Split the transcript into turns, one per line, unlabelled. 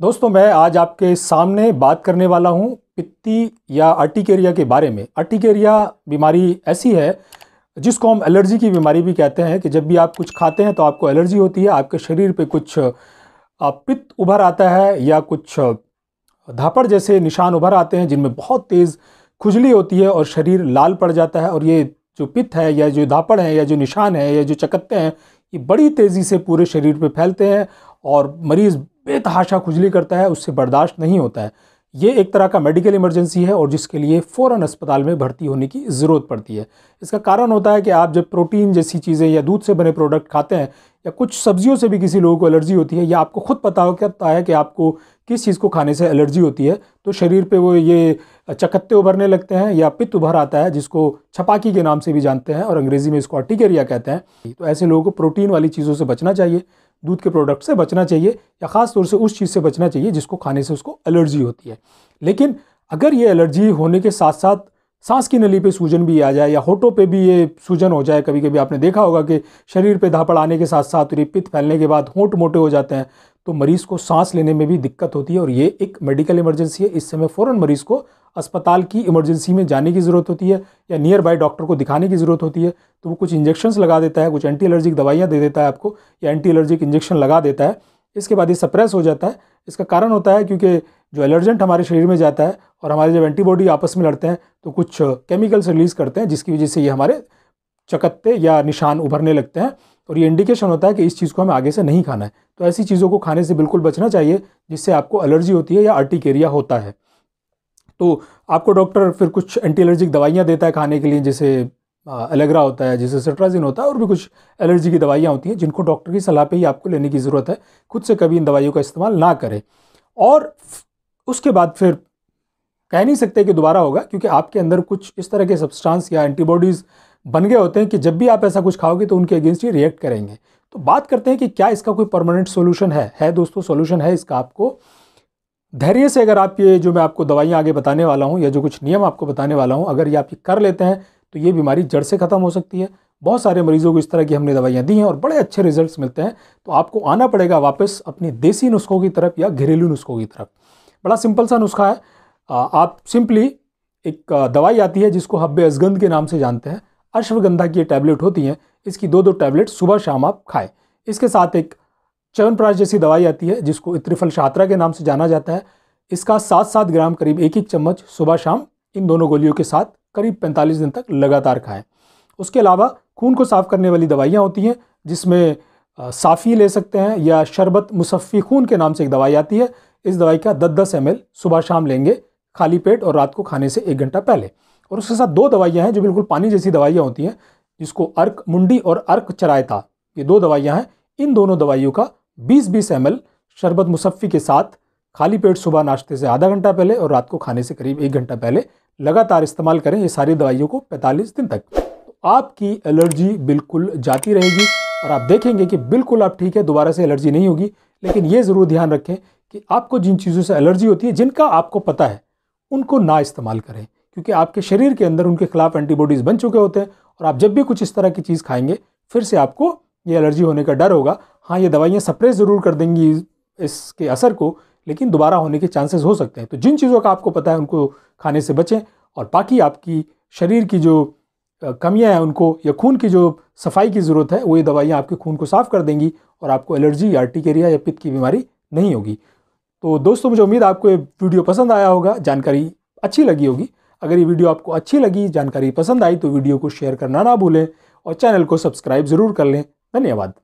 दोस्तों मैं आज आपके सामने बात करने वाला हूँ पित्ती या अर्टिकेरिया के बारे में अर्टिकेरिया बीमारी ऐसी है जिसको हम एलर्जी की बीमारी भी कहते हैं कि जब भी आप कुछ खाते हैं तो आपको एलर्जी होती है आपके शरीर पे कुछ पित्त उभर आता है या कुछ धापड़ जैसे निशान उभर आते हैं जिनमें बहुत तेज़ खुजली होती है और शरीर लाल पड़ जाता है और ये जो पित्त है या जो धापड़ है या जो निशान है या जो चकत्ते हैं ये बड़ी तेज़ी से पूरे शरीर पर फैलते हैं और मरीज़ बेतहाशा खुजली करता है उससे बर्दाश्त नहीं होता है ये एक तरह का मेडिकल इमरजेंसी है और जिसके लिए फ़ौरन अस्पताल में भर्ती होने की ज़रूरत पड़ती है इसका कारण होता है कि आप जब प्रोटीन जैसी चीज़ें या दूध से बने प्रोडक्ट खाते हैं या कुछ सब्जियों से भी किसी लोगों को एलर्जी होती है या आपको खुद पता होता है कि आपको किस चीज़ को खाने से एलर्जी होती है तो शरीर पर वो ये चकत्ते उभरने लगते हैं या पित्त उभर आता है जिसको छपाकी के नाम से भी जानते हैं और अंग्रेज़ी में इसको अटिकेरिया कहते हैं तो ऐसे लोगों को प्रोटीन वाली चीज़ों से बचना चाहिए दूध के प्रोडक्ट से बचना चाहिए या ख़ास तौर से उस चीज़ से बचना चाहिए जिसको खाने से उसको एलर्जी होती है लेकिन अगर ये एलर्जी होने के साथ साथ सांस की नली पे सूजन भी आ जाए या होठों पे भी ये सूजन हो जाए कभी कभी आपने देखा होगा कि शरीर पे धापड़ आने के साथ साथ रिपित पित्त फैलने के बाद होंठ मोटे हो जाते हैं तो मरीज़ को सांस लेने में भी दिक्कत होती है और ये एक मेडिकल इमरजेंसी है इस समय फ़ौर मरीज़ को अस्पताल की इमरजेंसी में जाने की ज़रूरत होती है या नियर बाय डॉक्टर को दिखाने की ज़रूरत होती है तो वो कुछ इंजेक्शन्स लगा देता है कुछ एंटी एलर्जिक दवाइयाँ दे देता है आपको या एंटी एलर्जिक इंजेक्शन लगा देता है इसके बाद ये सप्रेस हो जाता है इसका कारण होता है क्योंकि जो एलर्जेंट हमारे शरीर में जाता है और हमारे जब एंटीबॉडी आपस में लड़ते हैं तो कुछ केमिकल्स रिलीज़ करते हैं जिसकी वजह से ये हमारे चकत्ते या निशान उभरने लगते हैं और ये इंडिकेशन होता है कि इस चीज़ को हमें आगे से नहीं खाना है तो ऐसी चीज़ों को खाने से बिल्कुल बचना चाहिए जिससे आपको एलर्जी होती है या अर्टिकेरिया होता है तो आपको डॉक्टर फिर कुछ एंटी एलर्जिक दवाइयाँ देता है खाने के लिए जैसे एलेग्रा होता है जैसे सेट्राजिन होता है और भी कुछ एलर्जी की दवाइयाँ होती हैं जिनको डॉक्टर की सलाह पर ही आपको लेने की ज़रूरत है खुद से कभी इन दवाइयों का इस्तेमाल ना करें और उसके बाद फिर कह नहीं सकते कि दोबारा होगा क्योंकि आपके अंदर कुछ इस तरह के सब्सटेंस या एंटीबॉडीज़ बन गए होते हैं कि जब भी आप ऐसा कुछ खाओगे तो उनके अगेंस्ट ही रिएक्ट करेंगे तो बात करते हैं कि क्या इसका कोई परमानेंट सोल्यूशन है है दोस्तों सोल्यूशन है इसका आपको धैर्य से अगर आप ये जो मैं आपको दवाइयाँ आगे बताने वाला हूँ या जो कुछ नियम आपको बताने वाला हूँ अगर ये आप ये कर लेते हैं तो ये बीमारी जड़ से ख़त्म हो सकती है बहुत सारे मरीज़ों को इस तरह की हमने दवाइयाँ दी हैं और बड़े अच्छे रिजल्ट मिलते हैं तो आपको आना पड़ेगा वापस अपनी देसी नुस्खों की तरफ या घरेलू नुस्खों की तरफ बड़ा सिंपल सा नुस्खा है आप सिंपली एक दवाई आती है जिसको हब्बे असगंद के नाम से जानते हैं अश्वगंधा की टैबलेट होती हैं इसकी दो दो टैबलेट सुबह शाम आप खाएँ इसके साथ एक च्यवनप्राश जैसी दवाई आती है जिसको इत्रिफल शात्रा के नाम से जाना जाता है इसका सात सात ग्राम करीब एक एक चम्मच सुबह शाम इन दोनों गोलियों के साथ करीब पैंतालीस दिन तक लगातार खाएं उसके अलावा खून को साफ करने वाली दवाइयाँ होती हैं जिसमें साफ़ी ले सकते हैं या शरबत मुसफ़ी खून के नाम से एक दवाई आती है इस दवाई का दस दस एम सुबह शाम लेंगे खाली पेट और रात को खाने से एक घंटा पहले और उसके साथ दो दवाइयाँ हैं जो बिल्कुल पानी जैसी दवाइयाँ होती हैं जिसको अर्क मुंडी और अर्क चरायता ये दो दवाइयाँ हैं इन दोनों दवाइयों का बीस बीस एम शरबत मुसफ़ी के साथ खाली पेट सुबह नाश्ते से आधा घंटा पहले और रात को खाने से करीब एक घंटा पहले लगातार इस्तेमाल करें ये सारी दवाइयों को 45 दिन तक तो आपकी एलर्जी बिल्कुल जाती रहेगी और आप देखेंगे कि बिल्कुल आप ठीक है दोबारा से एलर्जी नहीं होगी लेकिन ये ज़रूर ध्यान रखें कि आपको जिन चीज़ों से एलर्जी होती है जिनका आपको पता है उनको ना इस्तेमाल करें क्योंकि आपके शरीर के अंदर उनके खिलाफ एंटीबॉडीज़ बन चुके होते हैं और आप जब भी कुछ इस तरह की चीज़ खाएंगे फिर से आपको ये एलर्जी होने का डर होगा हाँ ये दवाइयाँ सप्रेस ज़रूर कर देंगी इसके असर को लेकिन दोबारा होने के चांसेस हो सकते हैं तो जिन चीज़ों का आपको पता है उनको खाने से बचें और बाकी आपकी शरीर की जो कमियाँ हैं उनको या खून की जो सफाई की ज़रूरत है वो ये दवाइयाँ आपके खून को साफ़ कर देंगी और आपको एलर्जी या आर्टिकेरिया या पित्त की बीमारी नहीं होगी तो दोस्तों मुझे उम्मीद आपको ये वीडियो पसंद आया होगा जानकारी अच्छी लगी होगी अगर ये वीडियो आपको अच्छी लगी जानकारी पसंद आई तो वीडियो को शेयर करना ना भूलें और चैनल को सब्सक्राइब ज़रूर कर लें धन्यवाद